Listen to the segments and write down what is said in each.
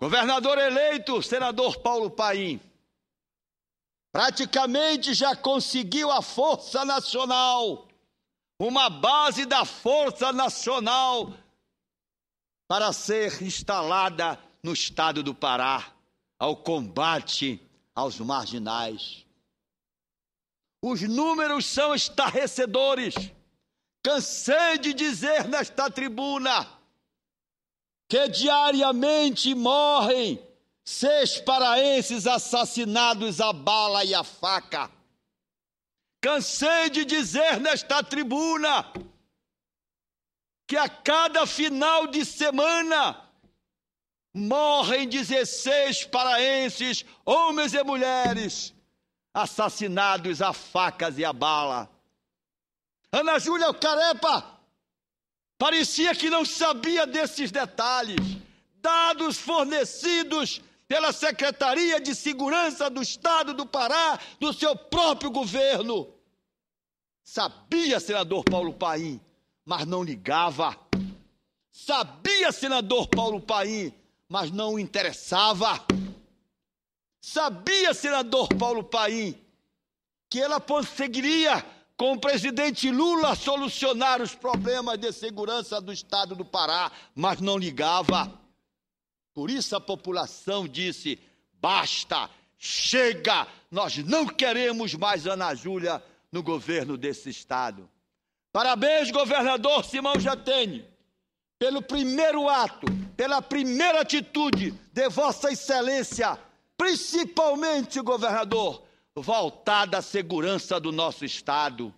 Governador eleito, senador Paulo Paim, praticamente já conseguiu a Força Nacional, uma base da Força Nacional para ser instalada no estado do Pará ao combate aos marginais. Os números são estarrecedores. Cansei de dizer nesta tribuna que diariamente morrem, seis paraenses assassinados à bala e à faca. Cansei de dizer nesta tribuna que a cada final de semana morrem 16 paraenses, homens e mulheres, assassinados a facas e a bala. Ana Júlia Carepa Parecia que não sabia desses detalhes. Dados fornecidos pela Secretaria de Segurança do Estado do Pará, do seu próprio governo. Sabia, senador Paulo Paim, mas não ligava. Sabia, senador Paulo Paim, mas não interessava. Sabia, senador Paulo Paim, que ela conseguiria com o presidente Lula solucionar os problemas de segurança do estado do Pará, mas não ligava. Por isso a população disse: basta, chega, nós não queremos mais Ana Júlia no governo desse estado. Parabéns, governador Simão Jatene, pelo primeiro ato, pela primeira atitude de Vossa Excelência, principalmente, governador voltada à segurança do nosso Estado.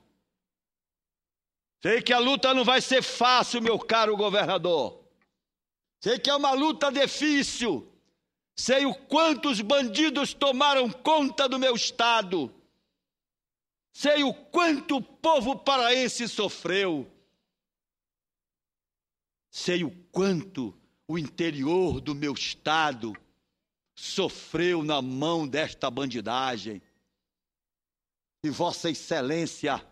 Sei que a luta não vai ser fácil, meu caro governador. Sei que é uma luta difícil. Sei o quantos bandidos tomaram conta do meu Estado. Sei o quanto o povo paraense sofreu. Sei o quanto o interior do meu Estado sofreu na mão desta bandidagem de Vossa Excelência.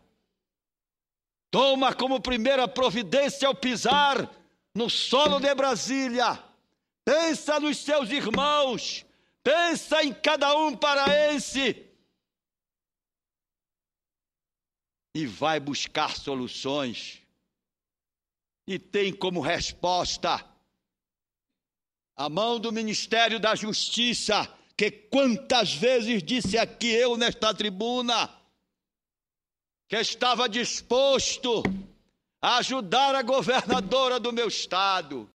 Toma como primeira providência ao pisar no solo de Brasília. Pensa nos seus irmãos. Pensa em cada um paraense. E vai buscar soluções. E tem como resposta a mão do Ministério da Justiça, que quantas vezes disse aqui eu nesta tribuna que estava disposto a ajudar a governadora do meu estado,